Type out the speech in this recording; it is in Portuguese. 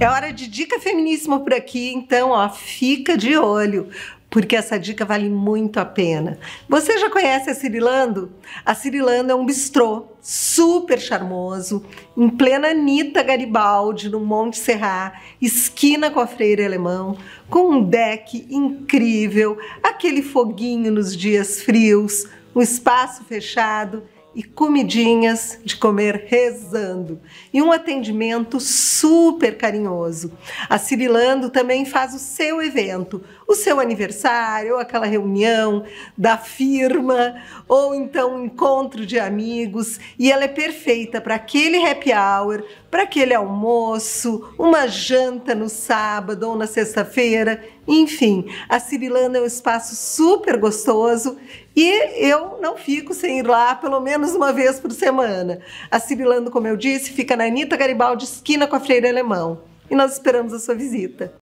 É hora de dica feminíssima por aqui, então, ó, fica de olho porque essa dica vale muito a pena. Você já conhece a Cirilando? A Cirilando é um bistrô super charmoso, em plena Anitta Garibaldi, no Monte Serra, esquina com a Freira Alemão, com um deck incrível, aquele foguinho nos dias frios, um espaço fechado e comidinhas de comer rezando e um atendimento super carinhoso. A Cirilando também faz o seu evento, o seu aniversário, ou aquela reunião da firma, ou então um encontro de amigos, e ela é perfeita para aquele happy hour, para aquele almoço, uma janta no sábado ou na sexta-feira. Enfim, a Cirilana é um espaço super gostoso e eu não fico sem ir lá pelo menos uma vez por semana. A Cirilando, como eu disse, fica na Anitta Garibaldi, esquina com a Freira Alemão. E nós esperamos a sua visita.